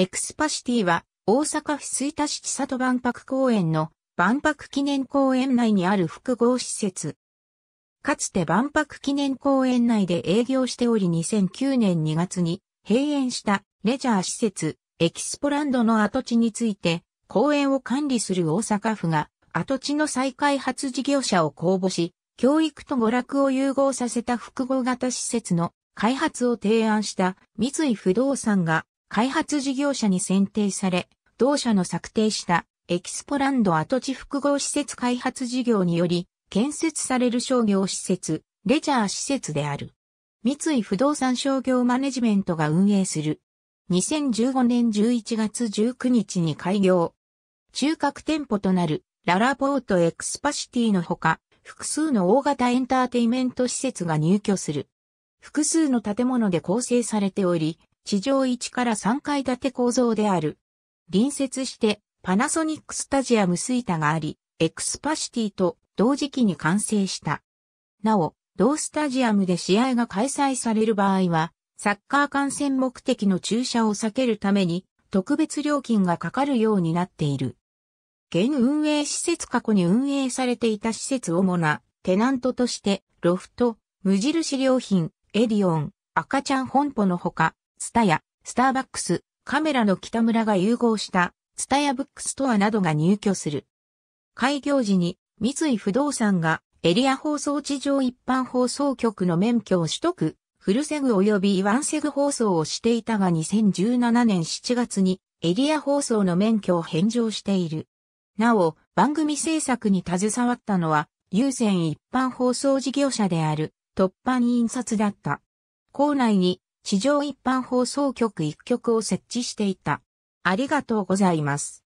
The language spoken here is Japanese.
エクスパシティは、大阪府吹田市千里万博公園の万博記念公園内にある複合施設。かつて万博記念公園内で営業しており2009年2月に閉園したレジャー施設エキスポランドの跡地について公園を管理する大阪府が跡地の再開発事業者を公募し教育と娯楽を融合させた複合型施設の開発を提案した三井不動産が開発事業者に選定され、同社の策定したエキスポランド跡地複合施設開発事業により建設される商業施設、レジャー施設である。三井不動産商業マネジメントが運営する。2015年11月19日に開業。中核店舗となるララポートエクスパシティのほか、複数の大型エンターテイメント施設が入居する。複数の建物で構成されており、地上1から3階建て構造である。隣接してパナソニックスタジアムスイタがあり、エクスパシティと同時期に完成した。なお、同スタジアムで試合が開催される場合は、サッカー観戦目的の駐車を避けるために特別料金がかかるようになっている。現運営施設過去に運営されていた施設主なテナントとしてロフト、無印良品、エディオン、赤ちゃん本舗のほか、ツタヤ、スターバックス、カメラの北村が融合した、ツタヤブックストアなどが入居する。開業時に、三井不動産が、エリア放送地上一般放送局の免許を取得、フルセグ及びワンセグ放送をしていたが2017年7月に、エリア放送の免許を返上している。なお、番組制作に携わったのは、優先一般放送事業者である、突版印刷だった。校内に地上一般放送局1局を設置していた。ありがとうございます。